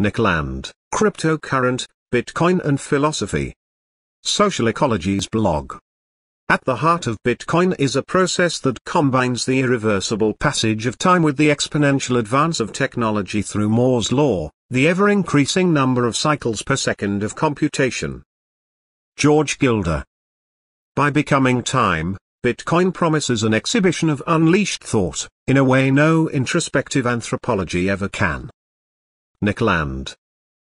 Nickland, Cryptocurrent, Bitcoin and Philosophy. Social Ecology's blog. At the heart of Bitcoin is a process that combines the irreversible passage of time with the exponential advance of technology through Moore's law, the ever-increasing number of cycles per second of computation. George Gilder. By becoming time, Bitcoin promises an exhibition of unleashed thought, in a way no introspective anthropology ever can. Nick Land.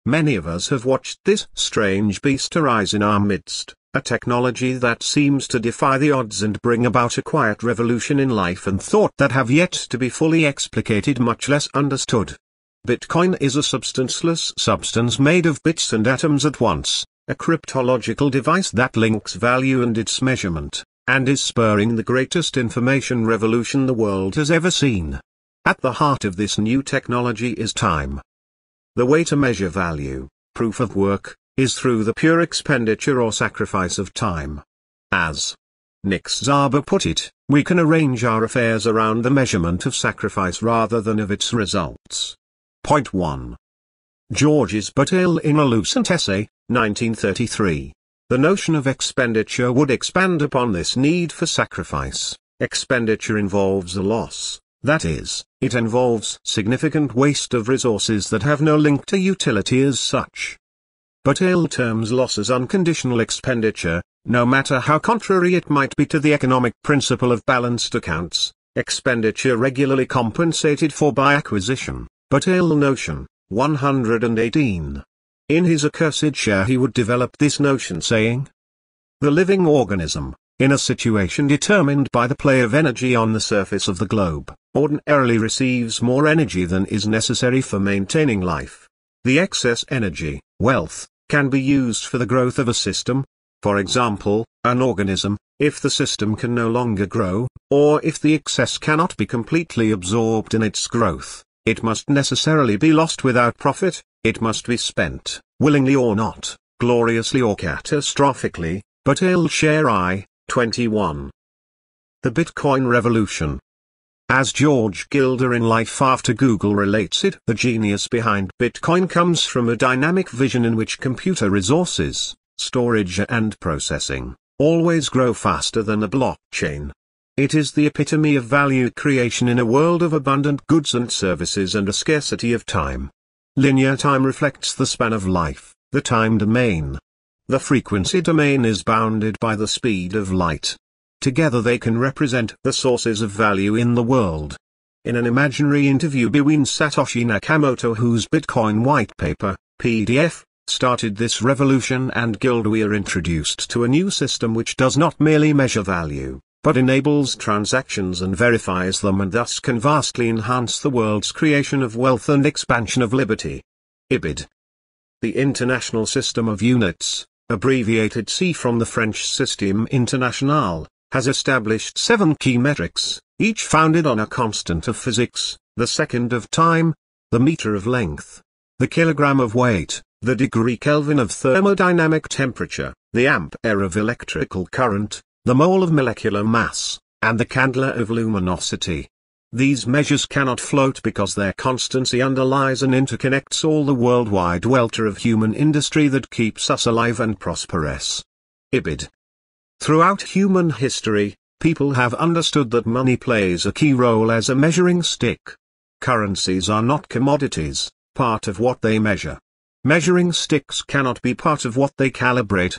Many of us have watched this strange beast arise in our midst, a technology that seems to defy the odds and bring about a quiet revolution in life and thought that have yet to be fully explicated much less understood. Bitcoin is a substanceless substance made of bits and atoms at once, a cryptological device that links value and its measurement, and is spurring the greatest information revolution the world has ever seen. At the heart of this new technology is time the way to measure value, proof of work, is through the pure expenditure or sacrifice of time. As Nick Zaba put it, we can arrange our affairs around the measurement of sacrifice rather than of its results. Point 1. Georges Bataille in a Lucent essay, 1933. The notion of expenditure would expand upon this need for sacrifice. Expenditure involves a loss, that is, it involves significant waste of resources that have no link to utility as such. But ill terms loss as unconditional expenditure, no matter how contrary it might be to the economic principle of balanced accounts, expenditure regularly compensated for by acquisition, but ill notion, 118. In his accursed share he would develop this notion saying, The living organism, in a situation determined by the play of energy on the surface of the globe, ordinarily receives more energy than is necessary for maintaining life. The excess energy, wealth, can be used for the growth of a system, for example, an organism, if the system can no longer grow, or if the excess cannot be completely absorbed in its growth, it must necessarily be lost without profit, it must be spent, willingly or not, gloriously or catastrophically, but ill share I, 21. The Bitcoin Revolution as George Gilder in Life After Google relates it, the genius behind Bitcoin comes from a dynamic vision in which computer resources, storage and processing, always grow faster than the blockchain. It is the epitome of value creation in a world of abundant goods and services and a scarcity of time. Linear time reflects the span of life, the time domain. The frequency domain is bounded by the speed of light, Together they can represent the sources of value in the world. In an imaginary interview between Satoshi Nakamoto whose Bitcoin white paper, PDF, started this revolution and guild we are introduced to a new system which does not merely measure value, but enables transactions and verifies them and thus can vastly enhance the world's creation of wealth and expansion of liberty. IBID. The International System of Units, abbreviated C from the French Système International, has established seven key metrics, each founded on a constant of physics, the second of time, the meter of length, the kilogram of weight, the degree Kelvin of thermodynamic temperature, the ampere of electrical current, the mole of molecular mass, and the candela of luminosity. These measures cannot float because their constancy underlies and interconnects all the worldwide welter of human industry that keeps us alive and prosperous. Ibid. Throughout human history, people have understood that money plays a key role as a measuring stick. Currencies are not commodities, part of what they measure. Measuring sticks cannot be part of what they calibrate.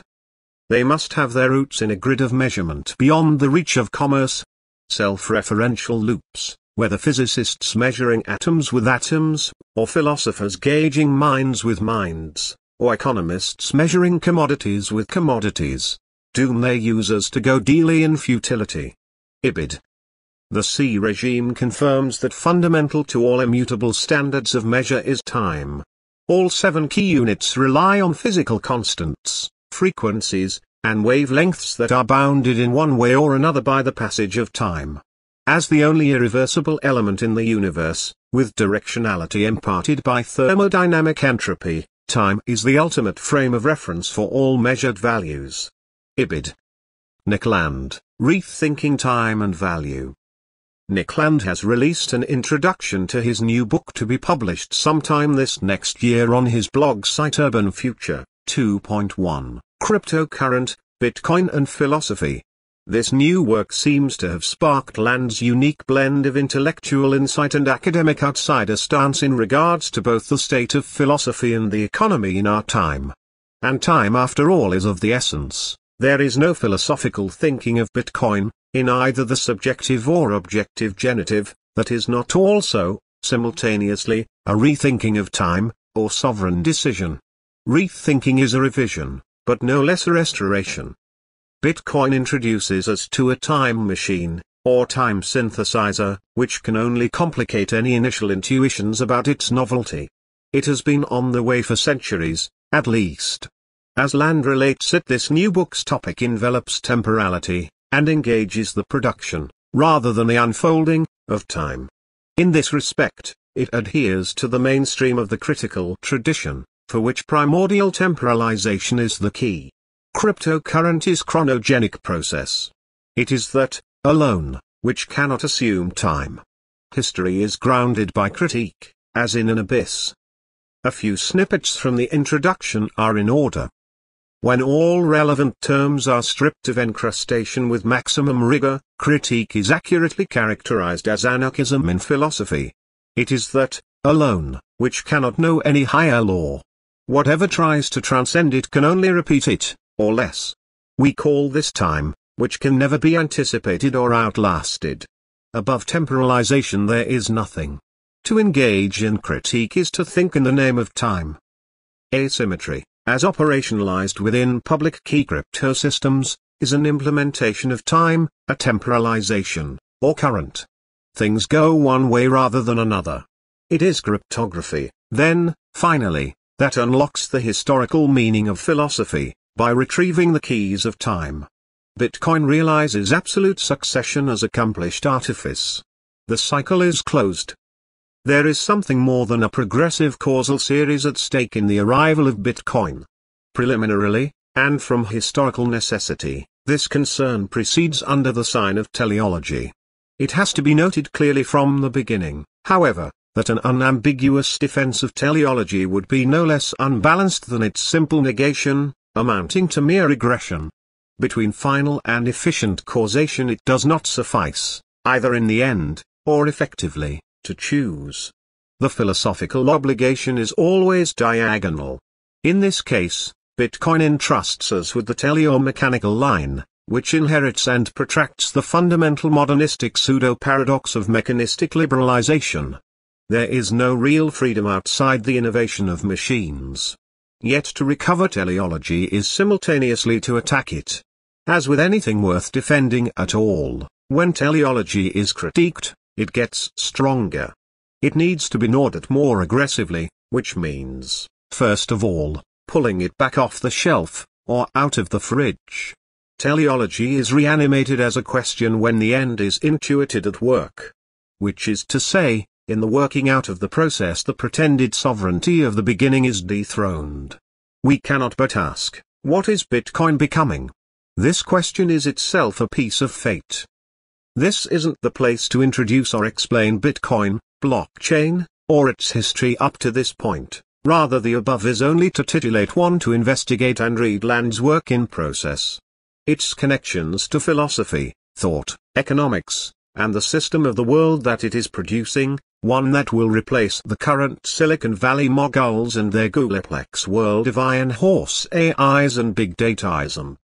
They must have their roots in a grid of measurement beyond the reach of commerce. Self-referential loops, whether physicists measuring atoms with atoms, or philosophers gauging minds with minds, or economists measuring commodities with commodities, doom their users to go daily in futility. Ibid. The C regime confirms that fundamental to all immutable standards of measure is time. All seven key units rely on physical constants, frequencies, and wavelengths that are bounded in one way or another by the passage of time. As the only irreversible element in the universe, with directionality imparted by thermodynamic entropy, time is the ultimate frame of reference for all measured values. Ibid. Nick Land, Rethinking Time and Value. Nick Land has released an introduction to his new book to be published sometime this next year on his blog site Urban Future 2.1, Cryptocurrent, Bitcoin and Philosophy. This new work seems to have sparked Land's unique blend of intellectual insight and academic outsider stance in regards to both the state of philosophy and the economy in our time. And time after all is of the essence. There is no philosophical thinking of Bitcoin, in either the subjective or objective genitive, that is not also, simultaneously, a rethinking of time, or sovereign decision. Rethinking is a revision, but no less a restoration. Bitcoin introduces us to a time machine, or time synthesizer, which can only complicate any initial intuitions about its novelty. It has been on the way for centuries, at least. As Land relates it this new book's topic envelops temporality, and engages the production, rather than the unfolding, of time. In this respect, it adheres to the mainstream of the critical tradition, for which primordial temporalization is the key. Cryptocurrency's chronogenic process. It is that, alone, which cannot assume time. History is grounded by critique, as in an abyss. A few snippets from the introduction are in order. When all relevant terms are stripped of encrustation with maximum rigor, critique is accurately characterized as anarchism in philosophy. It is that, alone, which cannot know any higher law. Whatever tries to transcend it can only repeat it, or less. We call this time, which can never be anticipated or outlasted. Above temporalization there is nothing. To engage in critique is to think in the name of time. Asymmetry as operationalized within public key crypto systems, is an implementation of time, a temporalization, or current. Things go one way rather than another. It is cryptography, then, finally, that unlocks the historical meaning of philosophy, by retrieving the keys of time. Bitcoin realizes absolute succession as accomplished artifice. The cycle is closed, there is something more than a progressive causal series at stake in the arrival of Bitcoin. Preliminarily, and from historical necessity, this concern precedes under the sign of teleology. It has to be noted clearly from the beginning, however, that an unambiguous defense of teleology would be no less unbalanced than its simple negation, amounting to mere regression. Between final and efficient causation it does not suffice, either in the end, or effectively to choose. The philosophical obligation is always diagonal. In this case, Bitcoin entrusts us with the teleomechanical line, which inherits and protracts the fundamental modernistic pseudo-paradox of mechanistic liberalization. There is no real freedom outside the innovation of machines. Yet to recover teleology is simultaneously to attack it. As with anything worth defending at all, when teleology is critiqued, it gets stronger. It needs to be gnawed at more aggressively, which means, first of all, pulling it back off the shelf, or out of the fridge. Teleology is reanimated as a question when the end is intuited at work. Which is to say, in the working out of the process the pretended sovereignty of the beginning is dethroned. We cannot but ask, what is Bitcoin becoming? This question is itself a piece of fate. This isn't the place to introduce or explain Bitcoin, blockchain, or its history up to this point, rather the above is only to titillate one to investigate and read Land's work in process. Its connections to philosophy, thought, economics, and the system of the world that it is producing, one that will replace the current Silicon Valley moguls and their Googleplex world of iron horse AIs and big dataism.